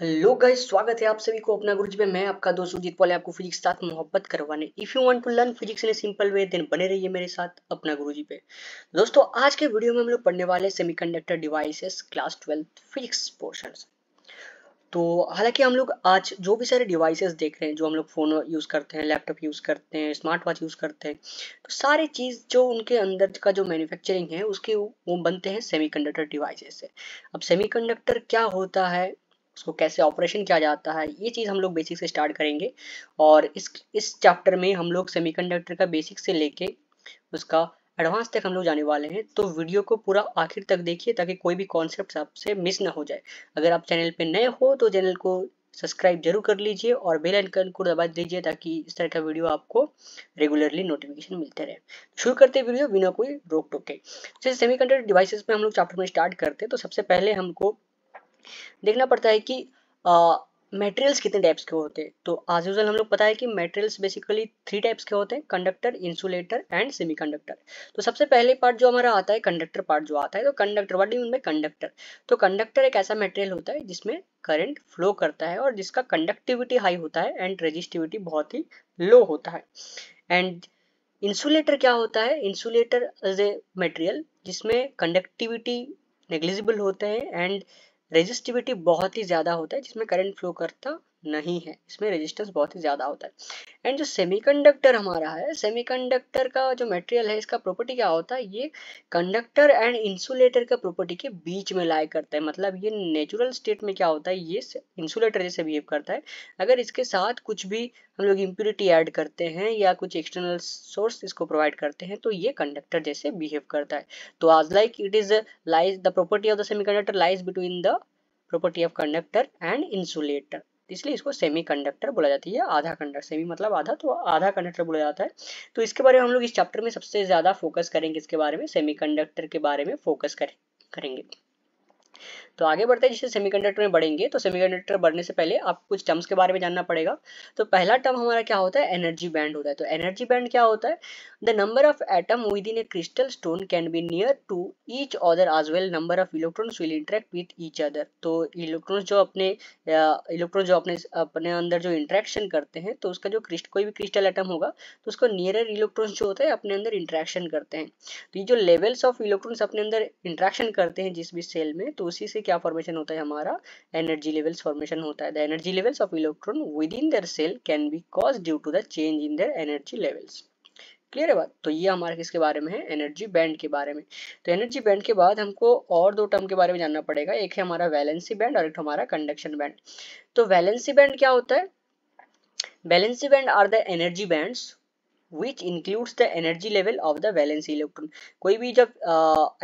hello guys स्वागत है आप सभी को अपना गुरुजी में मैं आपका दोस्त उदित पॉल आपको फिजिक्स साथ मोहब्बत करवाने if you want to learn physics in simple way then बने रहिए मेरे साथ अपना गुरुजी पे दोस्तों आज के वीडियो में हम लोग पढ़ने वाले semiconductor devices class twelfth physics portion तो हालांकि हम लोग आज जो भी सारे डिवाइसेस देख रहे हैं जो हम लोग फ़ोन यूज़ करते हैं लैपटॉप यूज़ करते हैं स्मार्ट वॉच यूज़ करते हैं तो सारी चीज़ जो उनके अंदर का जो मैन्युफैक्चरिंग है उसके वो बनते हैं सेमीकंडक्टर डिवाइसेस से अब सेमीकंडक्टर क्या होता है उसको कैसे ऑपरेशन किया जाता है ये चीज़ हम लोग बेसिक से स्टार्ट करेंगे और इस इस चैप्टर में हम लोग सेमीकंडक्टर का बेसिक से लेके उसका एडवांस तक हम लोग जाने वाले हैं तो वीडियो को पूरा आखिर तक देखिए ताकि कोई भी कॉन्सेप्ट आपसे मिस ना हो जाए अगर आप चैनल पे नए हो तो चैनल को सब्सक्राइब जरूर कर लीजिए और बेल आइकन को दबा दीजिए ताकि इस तरह का वीडियो आपको रेगुलरली नोटिफिकेशन मिलते रहे शुरू करते वीडियो बिना कोई रोक टोके जैसे सेमीकंडक्टर डिवाइसेस पे हम लोग चैप्टर में स्टार्ट करते हैं तो सबसे पहले हमको देखना पड़ता है कि मटेरियल्स कितने टाइप्स के होते हैं तो आज यूजल हम लोग पता है कि मटेरियल्स बेसिकली थ्री टाइप्स के होते हैं कंडक्टर इंसुलेटर एंड सेमीकंडक्टर तो सबसे पहले पार्ट जो हमारा आता है कंडक्टर पार्ट जो आता है तो conductor what mean by conductor तो कंडक्टर एक ऐसा मटेरियल होता है जिसमें करंट फ्लो करता है और जिसका कंडक्टिविटी हाई होता है एंड रेजिस्टिविटी बहुत ही लो होता है एंड इंसुलेटर क्या होता है इंसुलेटर एज ए मटेरियल जिसमें कंडक्टिविटी नेग्लिजिबल होते हैं एंड रेजिस्टिविटी बहुत ही ज़्यादा होता है जिसमें करंट फ्लो करता नहीं है इसमें रेजिस्टेंस बहुत ही ज़्यादा होता है एंड जो सेमीकंडक्टर हमारा है सेमीकंडक्टर का जो मटेरियल है इसका प्रॉपर्टी क्या होता है ये कंडक्टर एंड इंसुलेटर का प्रॉपर्टी के बीच में लाई करता है मतलब ये नेचुरल स्टेट में क्या होता है ये इंसुलेटर जैसे बिहेव करता है अगर इसके साथ कुछ भी हम लोग इम्प्यूरिटी ऐड करते हैं या कुछ एक्सटर्नल सोर्स इसको प्रोवाइड करते हैं तो ये कंडक्टर जैसे बिहेव करता है तो आज like it is lies the property of the semiconductor lies between the property of conductor and insulator इसलिए इसको सेमी कंडक्टर बोला जाती है आधा कंडक्टर सेमी मतलब आधा तो आधा कंडक्टर बोला जाता है तो इसके बारे में हम लोग इस चैप्टर में सबसे ज़्यादा फोकस करेंगे इसके बारे में सेमी के बारे में फोकस करेंगे तो आगे बढ़ते हैं जैसे सेमीकंडक्टर में बढ़ेंगे तो सेमीकंडक्टर बढ़ने से पहले आप कुछ टर्म्स के बारे में जानना पड़ेगा तो पहला टर्म हमारा क्या होता है एनर्जी बैंड होता है तो एनर्जी बैंड क्या होता है the number of atom within a crystal stone can be near to each other as well number of electrons will interact with each other तो इलेक्ट्रॉन्स जो अपने इलेक्ट्रॉन जो अपने अपने अंदर जो इंट्रैक्शन करते हैं तो उसका जो क्रिस्ट कोई भी क्रिस्टल एटम होगा तो उसको नियरर इलेक्ट्रॉन्स जो होता है अपने अंदर इंट्रैक्शन करते हैं तो ये जो लेवल्स ऑफ इलेक्ट्रॉन्स अपने अंदर इंट्रैक्शन करते हैं जिस भी सेल में तो उसी से क्या फॉर्मेशन होता है हमारा एनर्जी लेवल्स फॉर्मेशन होता है the energy levels of electron within their cell can be cause due to the change in their energy levels clear है बात तो ये हमारा किसके बारे में है एनर्जी बैंड के बारे में तो एनर्जी बैंड के बाद हमको और दो टर्म के बारे में जानना पड़ेगा एक है हमारा वैलेंसी बैंड और एक हमारा कंडक्शन बैंड तो वैलेंसी बैंड क्या होता है valency band are the energy bands which includes the energy level of the valence electron कोई भी जब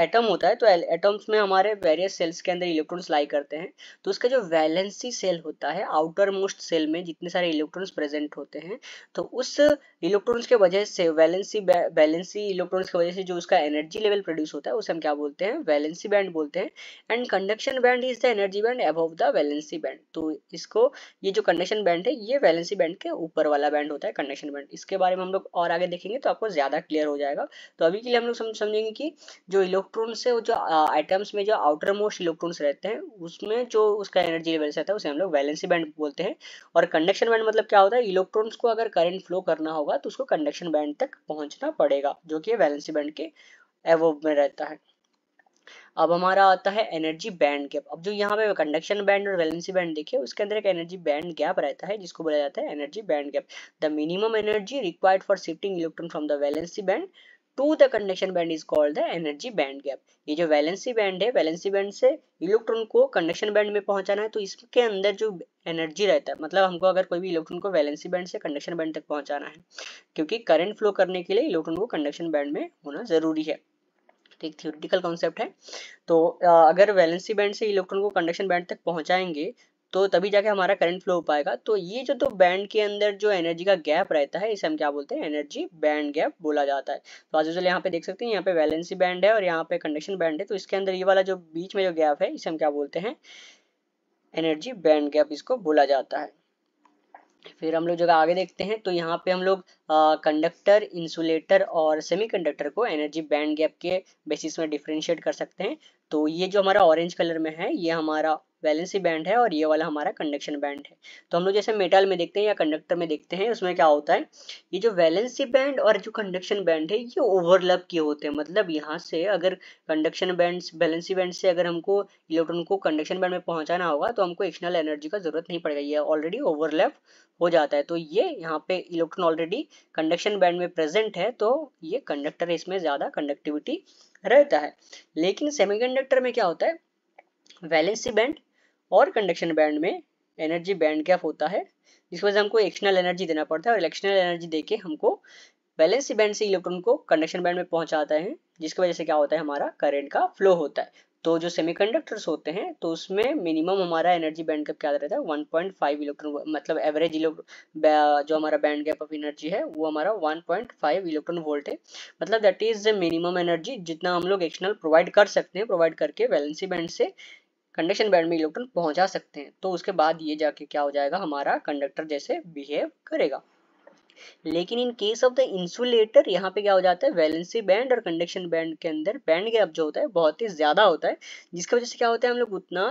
एटम uh, होता है तो एटम्स में हमारे वेरियस सेल्स के अंदर इलेक्ट्रॉन्स लाई करते हैं तो उसका जो वैलेंसी सेल होता है आउटर मोस्ट सेल में जितने सारे इलेक्ट्रॉन्स प्रेजेंट होते हैं तो उस इलेक्ट्रॉन्स के वजह से वैलेंसी वैलेंसी इलेक्ट्रॉन्स की वजह से जो उसका एनर्जी लेवल प्रोड्यूस होता है उसे हम क्या बोलते हैं वैलेंसी बैंड बोलते हैं and conduction band is the energy band above the valency band तो इसको ये जो कंडक्शन बैंड है ये वैलेंसी बैंड के ऊपर वाला बैंड होता है कंडक्शन बैंड इसके बारे में हम लोग और आगे देखेंगे तो आपको ज़्यादा क्लियर हो जाएगा तो अभी के लिए हम लोग समझेंगे कि जो इलेक्ट्रॉन से जो आइटम्स में जो आउटर मोस्ट इलेक्ट्रॉन्स रहते हैं उसमें जो उसका एनर्जी लेवल रहता है उसे हम लोग वैलेंसी बैंड बोलते हैं और कंडक्शन बैंड मतलब क्या होता है इलेक्ट्रॉन्स को अगर करंट फ्लो करना होगा तो उसको कंडक्शन बैंड तक पहुंचना पड़ेगा जो कि वैलेंसी बैंड के एवो में रहता है अब हमारा आता है एनर्जी बैंड गैप अब जो यहाँ पे कंडक्शन बैंड और वैलेंसी बैंड देखिए उसके अंदर एक एनर्जी बैंड गैप रहता है जिसको बोला जाता है energy band gap the minimum energy required for shifting electron from the valency band to the conduction band is called the energy band gap ये जो वैलेंसी बैंड है वैलेंसी बैंड से इलेक्ट्रॉन को कंडक्शन बैंड में पहुंचाना है तो इसके अंदर जो एनर्जी रहता है मतलब हमको अगर कोई भी इलेक्ट्रॉन को वैलेंसी बैंड से कंडक्शन बैंड तक पहुंचाना है क्योंकि करंट फ्लो करने के लिए इलेक्ट्रॉन को कंडक्शन बैंड में होना जरूरी है ठीक थियोटिकल कॉन्सेप्ट है तो अगर वैलेंसी बैंड से इलेक्ट्रॉन को कंडक्शन बैंड तक पहुंचाएंगे तो तभी जाके हमारा करंट फ्लो हो पाएगा तो ये जो तो बैंड के अंदर जो एनर्जी का गैप रहता है इसे हम क्या बोलते हैं एनर्जी बैंड गैप बोला जाता है तो आज यहाँ पे देख सकते हैं यहाँ पे वैलेंसी बैंड है और यहाँ पे कंडक्शन बैंड है तो इसके अंदर ये वाला जो बीच में जो गैप है इसे हम क्या बोलते हैं एनर्जी बैंड गैप इसको बोला जाता है फिर हम लोग जब आगे देखते हैं तो यहाँ पे हम लोग कंडक्टर इंसुलेटर और सेमीकंडक्टर को एनर्जी बैंड गैप के बेसिस में डिफ्रेंशिएट कर सकते हैं तो ये जो हमारा ऑरेंज कलर में है ये हमारा वैलेंसी बैंड है और ये वाला हमारा कंडक्शन बैंड है तो हम लोग जैसे मेटल में देखते हैं या कंडक्टर में देखते हैं उसमें क्या होता है ये जो वैलेंसी बैंड और जो कंडक्शन बैंड है ये ओवरलैप किए होते हैं मतलब यहाँ से अगर कंडक्शन बैंड वैलेंसी बैंड से अगर हमको इलेक्ट्रॉन को कंडक्शन बैंड में पहुंचाना होगा तो हमको एक्सटर्नल एनर्जी का जरूरत नहीं पड़ेगा ये ऑलरेडी ओवरलैप हो जाता है तो ये यहाँ पे इलेक्ट्रॉन ऑलरेडी कंडक्शन बैंड में प्रेजेंट है तो ये कंडक्टर इसमें ज़्यादा कंडक्टिविटी रहता है लेकिन सेमीकंडक्टर में क्या होता है वैलेंसी बैंड और कंडक्शन बैंड में एनर्जी बैंड गैप होता है जिस वजह से हमको एक्सटर्नल एनर्जी देना पड़ता है और एक्सटर्नल एनर्जी देके हमको बैलेंस बैंड से इलेक्ट्रॉन को कंडक्शन बैंड में पहुंचाता है जिसकी वजह से क्या होता है हमारा करंट का फ्लो होता है तो जो सेमीकंडक्टर्स होते हैं तो उसमें मिनिमम हमारा एनर्जी बैंड गैप क्या रहता है 1.5 इलेक्ट्रॉन मतलब एवरेज जो हमारा बैंड गैप ऑफ एनर्जी है वो हमारा 1.5 इलेक्ट्रॉन वोल्ट है मतलब that is the minimum energy जितना हम लोग एक्सटर्नल प्रोवाइड कर सकते हैं प्रोवाइड करके वैलेंसी बैंड से कंडक्शन बैंड में इलेक्ट्रॉन पहुंचा सकते हैं तो उसके बाद ये जाके क्या हो जाएगा हमारा कंडक्टर जैसे बिहेव करेगा लेकिन in case of the insulator यहाँ पे क्या हो जाता है वैलेंसी बैंड और कंडक्शन बैंड के अंदर बैंड गैप जो होता है बहुत ही ज्यादा होता है जिसकी वजह से क्या होता है हम लोग उतना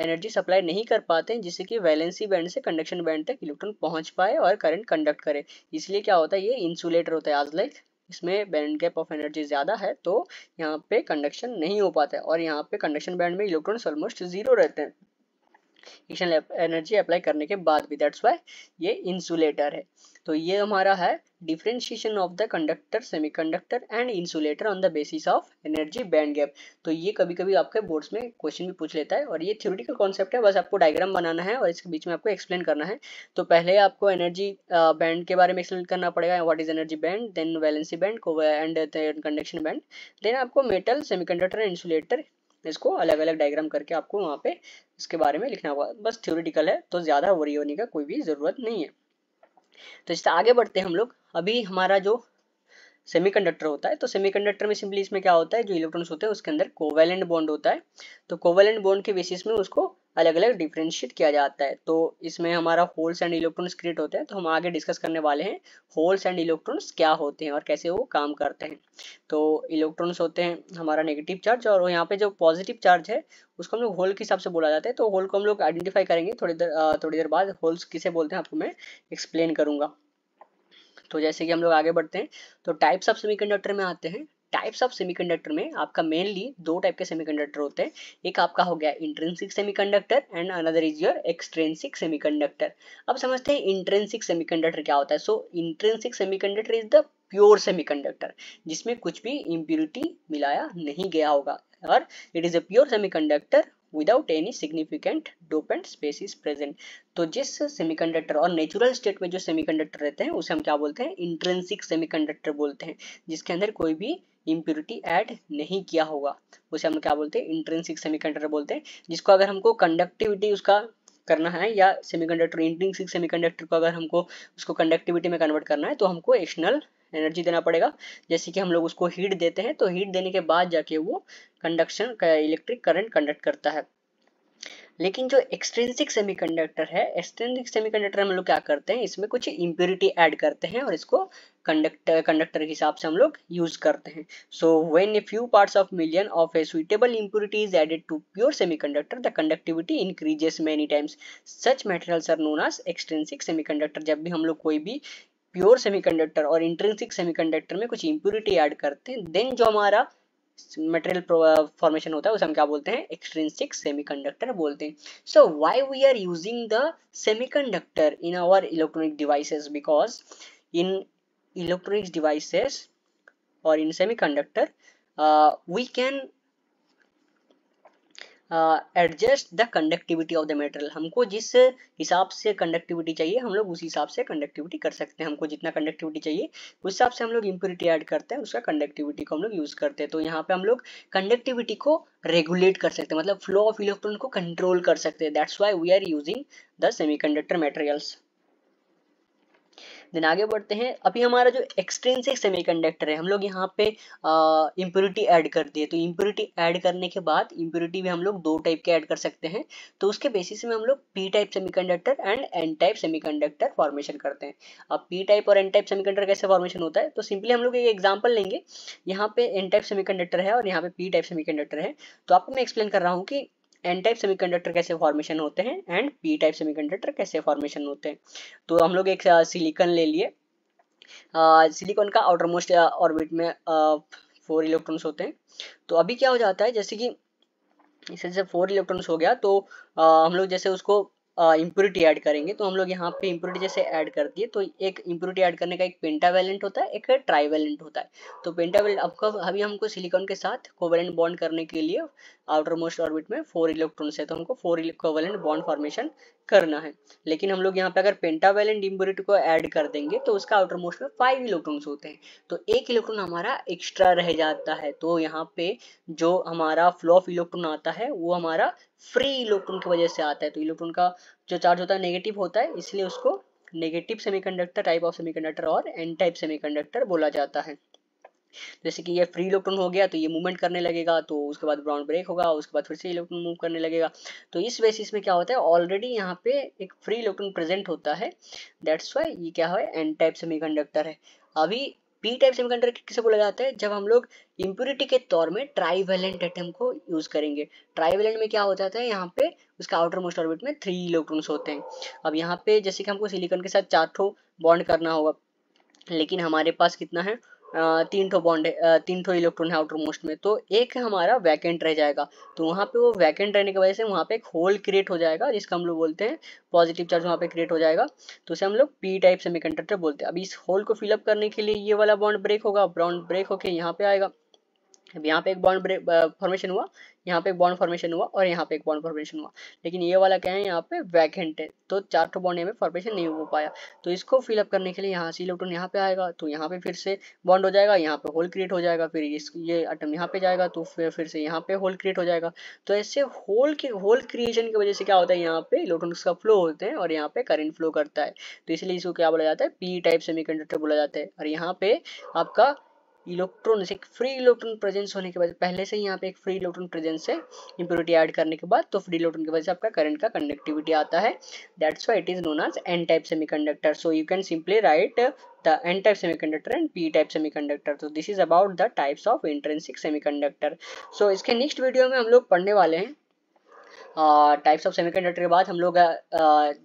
एनर्जी सप्लाई नहीं कर पाते हैं जिससे कि वैलेंसी बैंड से कंडक्शन बैंड तक इलेक्ट्रॉन पहुंच पाए और करंट कंडक्ट करे इसलिए क्या होता है ये इंसुलेटर होता है आज लाइक इसमें बैंड गैप ऑफ एनर्जी ज़्यादा है तो यहाँ पे कंडक्शन नहीं हो पाता है और यहाँ पे कंडक्शन बैंड में इलेक्ट्रॉन्स ऑलमोस्ट जीरो रहते हैं एक्शन एनर्जी अप्लाई करने के बाद भी दैट्स वाई ये इंसुलेटर है तो ये हमारा है differentiation of the conductor semiconductor and insulator on the basis of energy band gap तो ये कभी कभी आपके बोर्ड्स में क्वेश्चन भी पूछ लेता है और ये थ्योरेटिकल कॉन्सेप्ट है बस आपको डायग्राम बनाना है और इसके बीच में आपको एक्सप्लेन करना है तो पहले आपको एनर्जी बैंड के बारे में एक्सप्लेन करना पड़ेगा what is energy band then valency band and conduction band then आपको मेटल सेमीकंडक्टर एंड इंसुलेटर इसको अलग अलग डायग्राम करके आपको वहाँ पे इसके बारे में लिखना होगा बस थ्योरिटिकल है तो ज़्यादा वरी होने का कोई भी ज़रूरत नहीं है तो इससे आगे बढ़ते हैं हम लोग अभी हमारा जो सेमीकंडक्टर होता है तो सेमीकंडक्टर में सिंपली इसमें क्या होता है जो इलेक्ट्रॉन्स होते हैं उसके अंदर कोवेलेंट बॉन्ड होता है तो कोवेलेंट बॉन्ड के बेसिस में उसको अलग अलग डिफ्रेंशिएट किया जाता है तो इसमें हमारा होल्स एंड इलेक्ट्रॉन्स क्रिएट होते हैं तो हम आगे डिस्कस करने वाले हैं होल्स एंड इलेक्ट्रॉन्स क्या होते हैं और कैसे वो काम करते हैं तो इलेक्ट्रॉन्स होते हैं हमारा नेगेटिव चार्ज और यहाँ पे जो पॉजिटिव चार्ज है उसको हम लोग होल के हिसाब से बोला जाता है तो होल को हम लोग आइडेंटिफाई करेंगे थोड़ी देर थोड़ी देर बाद होल्स किसे बोलते हैं आपको मैं एक्सप्लेन करूंगा तो जैसे कि हम लोग आगे बढ़ते हैं तो टाइप्स ऑफ सेमीकंडक्टर में आते हैं टाइप्स ऑफ सेमीकंडक्टर में आपका मेनली दो टाइप के सेमीकंडक्टर होते हैं एक आपका हो गया intrinsic semiconductor and another is your extrinsic semiconductor अब समझते हैं इंट्रेंसिक सेमीकंडक्टर क्या होता है so intrinsic semiconductor is the pure semiconductor जिसमें कुछ भी इम्प्योरिटी मिलाया नहीं गया होगा और it is a pure semiconductor without any significant dopant space is present तो जिस सेमीकंडक्टर और नेचुरल स्टेट में जो सेमीकंडक्टर रहते हैं उसे हम क्या बोलते हैं इंट्रेंसिक सेमीकंडक्टर बोलते हैं जिसके अंदर कोई भी इम्प्योरिटी ऐड नहीं किया होगा उसे हम क्या बोलते हैं इंट्रेंसिक सेमीकंडक्टर बोलते हैं जिसको अगर हमको कंडक्टिविटी उसका करना है या सेमीकंडक्टर सेमी सेमीकंडक्टर को अगर हमको उसको कंडक्टिविटी में कन्वर्ट करना है तो हमको एक्शनल एनर्जी देना पड़ेगा जैसे कि हम लोग उसको हीट देते हैं तो हीट देने के बाद जाके वो कंडक्शन इलेक्ट्रिक करंट कंडक्ट करता है लेकिन जो एक्सट्रेंसिक सेमीकंडक्टर है एक्सट्रेंसिक सेमीकंडक्टर हम लोग क्या करते हैं इसमें कुछ इम्प्योरिटी ऐड करते हैं और इसको कंडक्टर कंडक्टर के हिसाब से हम लोग यूज करते हैं so when a few parts of million of a suitable impurity is added to pure conductor the conductivity increases many times such material are known as semi conductor जब भी हम लोग कोई भी प्योर सेमीकंडक्टर और intrinsic semiconductor में कुछ impurity add करते हैं देन जो हमारा मटेरियल फॉर्मेशन uh, होता है उसे हम क्या बोलते हैं एक्सट्रेंसिक सेमीकंडक्टर बोलते हैं so why we are using the semiconductor in our electronic devices because in electronic devices और in semiconductor we can adjust the conductivity of the material हमको जिस हिसाब से कंडक्टिविटी चाहिए हम लोग उस हिसाब से कंडक्टिविटी कर सकते हैं हमको जितना कंडक्टिविटी चाहिए उस हिसाब से हम लोग इम्प्योरिटी ऐड करते हैं उसका कंडक्टिविटी को हम लोग यूज़ करते हैं तो यहाँ पे हम लोग कंडक्टिविटी को रेगुलेट कर सकते हैं मतलब फ्लो ऑफ इलेक्ट्रॉन को कंट्रोल कर सकते हैं that's why we are using the semi conductor materials then आगे बढ़ते हैं अभी हमारा जो एक्सट्रेंसिक सेमीकंडक्टर है हम लोग यहाँ पे इम्प्योरिटी ऐड कर दिए तो इम्प्योरिटी ऐड करने के बाद इम्प्योरिटी भी हम लोग दो टाइप के ऐड कर सकते हैं तो उसके बेसिस में हम लोग P type conductor and N type conductor formation करते हैं अब पी टाइप और एन टाइप सेमीकंडक्टर कैसे फॉर्मेशन होता है तो सिंपली हम लोग एक एग्जाम्पल लेंगे यहाँ पे एन टाइप कंडक्टर है और यहाँ पे पी टाइप कंडक्टर है तो आपको मैं एक्सप्लेन कर रहा हूँ कि एन टाइप सेमीकंडक्टर कैसे फॉर्मेशन होते हैं एंड पी टाइप सेमीकंडक्टर कैसे फॉर्मेशन होते हैं तो हम लोग एक सिलिकॉन ले लिए सिलिकॉन का आउटर मोस्ट ऑर्बिट में फोर इलेक्ट्रॉन्स होते हैं तो अभी क्या हो जाता है जैसे कि इससे जैसे फोर इलेक्ट्रॉन्स हो गया तो आ, हम लोग जैसे उसको इम्प्योरिटी ऐड करेंगे तो हम लोग यहाँ पे इम्प्योरिटी जैसे ऐड कर दिए तो एक इम्प्योरिटी ऐड करने का एक पेंटावेलेंट होता है एक ट्राइवेलेंट होता है तो पेंटावेलेंट आपको अभी हमको सिलिकॉन के साथ कोवेलेंट बॉन्ड करने के लिए आउटर मोस्ट ऑर्बिट में फोर इलेक्ट्रॉन है तो हमको फोर कोवेलेंट बॉन्ड फॉर्मेशन करना है लेकिन हम लोग यहाँ पे अगर पेंटावेलेंट इम्प्योरिटी को ऐड कर देंगे तो उसका आउटर मोस्ट में फाइव इलेक्ट्रॉन होते हैं तो एक इलेक्ट्रॉन हमारा एक्स्ट्रा रह जाता है तो यहाँ पे जो हमारा फ्लो ऑफ इलेक्ट्रॉन आता है वो हमारा फ्री इलेक्ट्रॉन की वजह से आता है तो इलेक्ट्रॉन का जो चार्ज होता है नेगेटिव होता है इसलिए उसको negative semiconductor type of semiconductor और एन टाइप सेमीकंडक्टर बोला जाता है जैसे कि ये फ्री इलेक्ट्रॉन हो गया तो ये मूवमेंट करने लगेगा तो उसके बाद ब्राउंड ब्रेक होगा उसके बाद फिर से इलेक्ट्रॉन मूव करने लगेगा तो इस बेसिस में क्या होता है ऑलरेडी यहाँ पे एक फ्री इलेक्ट्रॉन प्रेजेंट होता है दैट्स वाई ये क्या है एन टाइप सेमीकंडक्टर है अभी पी टाइप कंडक्टर किसे बोला जाता है जब हम लोग इम्प्यूरिटी के तौर में ट्राइवेलेंट एटम को यूज करेंगे ट्राइवेलेंट में क्या हो जाता है यहाँ पे उसका आउटर मोस्ट ऑर्बिट में थ्री इलेक्ट्रॉन्स होते हैं अब यहाँ पे जैसे कि हमको सिलिकॉन के साथ चार ठो बॉन्ड करना होगा लेकिन हमारे पास कितना है तीन ठो बॉन्ड तीन ठो इलेक्ट्रॉन है आउटर मोस्ट में तो एक हमारा वैकेंट रह जाएगा तो वहाँ पे वो वैकेंट रहने की वजह से वहाँ पे एक होल क्रिएट हो जाएगा जिसका हम लोग बोलते हैं पॉजिटिव चार्ज वहाँ पे क्रिएट हो जाएगा तो उसे हम लोग पी टाइप सेमीकंडक्टर बोलते हैं अब इस होल को फिलअप करने के लिए ये वाला बॉन्ड ब्रेक होगा बॉन्ड ब्रेक होके यहाँ पे आएगा अब यहाँ पे एक बॉन्ड फॉर्मेशन हुआ यहाँ पे एक बॉन्ड फॉर्मेशन हुआ और यहाँ पे एक बॉन्ड फॉर्मेशन हुआ लेकिन ये वाला क्या है यहाँ पे वैकेंट है तो चार ठो बॉन्ड में फॉर्मेशन नहीं हो पाया तो इसको फिलअप करने के लिए यहाँ से इलेक्ट्रॉन यहाँ पे आएगा तो यहाँ पे फिर से बॉन्ड हो जाएगा यहाँ पे होल क्रिएट हो जाएगा फिर इस ये आइटम यहाँ पे जाएगा तो फिर फिर से यहाँ पे होल क्रिएट हो जाएगा तो ऐसे होल के होल क्रिएशन की वजह से क्या होता है यहाँ पे इलेक्ट्रॉन का फ्लो होते हैं और यहाँ पे करेंट फ्लो करता है तो इसलिए इसको क्या बोला जाता है पी टाइप सेमीकंडक्टर बोला जाता है और यहाँ पे आपका इलेक्ट्रॉन से एक फ्री इलेक्ट्रॉन प्रेजेंस होने के वजह पहले से यहाँ पे एक फ्री इलेक्ट्रॉन प्रेजेंस है इंप्योरिटी ऐड करने के बाद तो फ्री इलेक्ट्रॉन की वजह से आपका करंट का कंडक्टिविटी आता है that's why it is known as N type semiconductor so you can simply write the N type semiconductor and P type semiconductor तो this is about the types of intrinsic semiconductor so इसके next video में हम लोग पढ़ने वाले हैं types of semiconductor के बाद हम लोग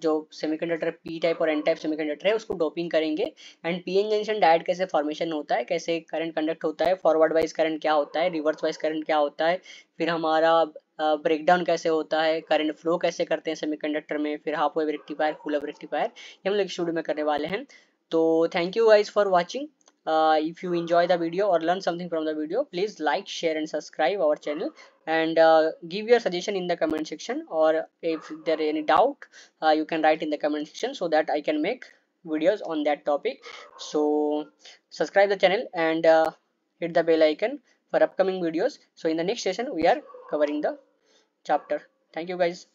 जो सेमीकंडक्टर पी टाइप और एन टाइप सेमीकंडक्टर है उसको डोपिंग करेंगे and P N junction diode कैसे फॉर्मेशन होता है कैसे करंट कंडक्ट होता है फॉरवर्ड वाइज करंट क्या होता है रिवर्स वाइज करंट क्या होता है फिर हमारा ब्रेकडाउन uh, कैसे होता है करंट फ्लो कैसे करते हैं सेमीकंडक्टर में फिर half wave rectifier full wave rectifier ये हम लोग स्टूडियो में करने वाले हैं तो thank you guys for watching uh, if you enjoy the video or learn something from the video please like share and subscribe our channel and uh, give your suggestion in the comment section or if there is any doubt uh, you can write in the comment section so that i can make videos on that topic so subscribe the channel and uh, hit the bell icon for upcoming videos so in the next session we are covering the chapter thank you guys